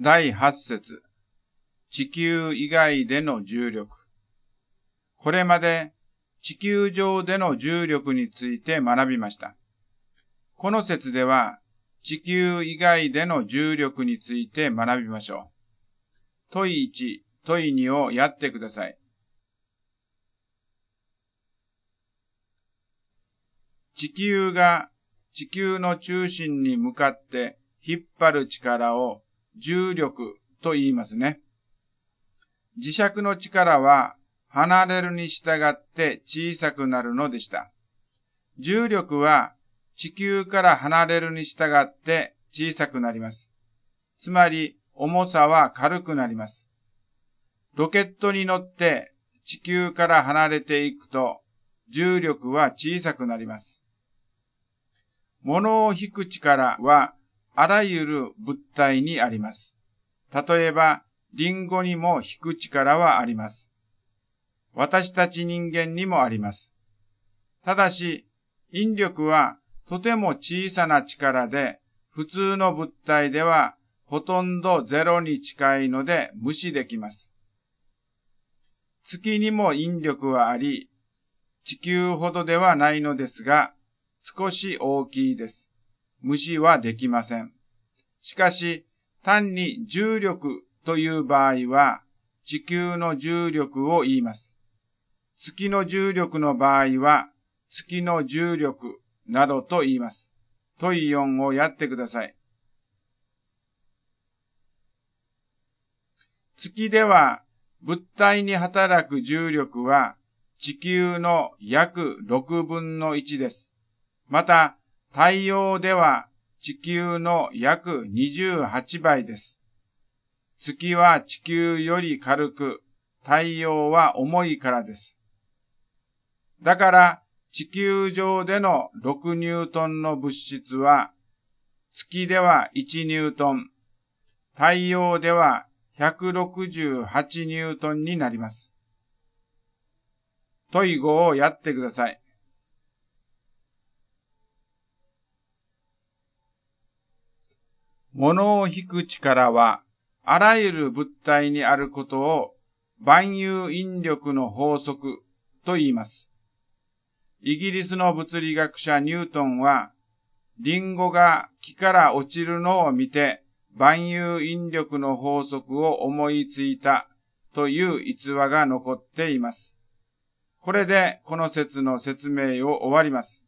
第8節地球以外での重力。これまで地球上での重力について学びました。この説では地球以外での重力について学びましょう。問い1、問い2をやってください。地球が地球の中心に向かって引っ張る力を重力と言いますね。磁石の力は離れるに従って小さくなるのでした。重力は地球から離れるに従って小さくなります。つまり重さは軽くなります。ロケットに乗って地球から離れていくと重力は小さくなります。物を引く力はあらゆる物体にあります。例えば、リンゴにも引く力はあります。私たち人間にもあります。ただし、引力はとても小さな力で、普通の物体ではほとんどゼロに近いので無視できます。月にも引力はあり、地球ほどではないのですが、少し大きいです。無視はできません。しかし、単に重力という場合は、地球の重力を言います。月の重力の場合は、月の重力などと言います。問い4をやってください。月では物体に働く重力は地球の約6分の1です。また、太陽では地球の約28倍です。月は地球より軽く、太陽は重いからです。だから地球上での6ニュートンの物質は、月では1ニュートン、太陽では168ニュートンになります。問い語をやってください。物を引く力は、あらゆる物体にあることを、万有引力の法則と言います。イギリスの物理学者ニュートンは、リンゴが木から落ちるのを見て、万有引力の法則を思いついたという逸話が残っています。これでこの説の説明を終わります。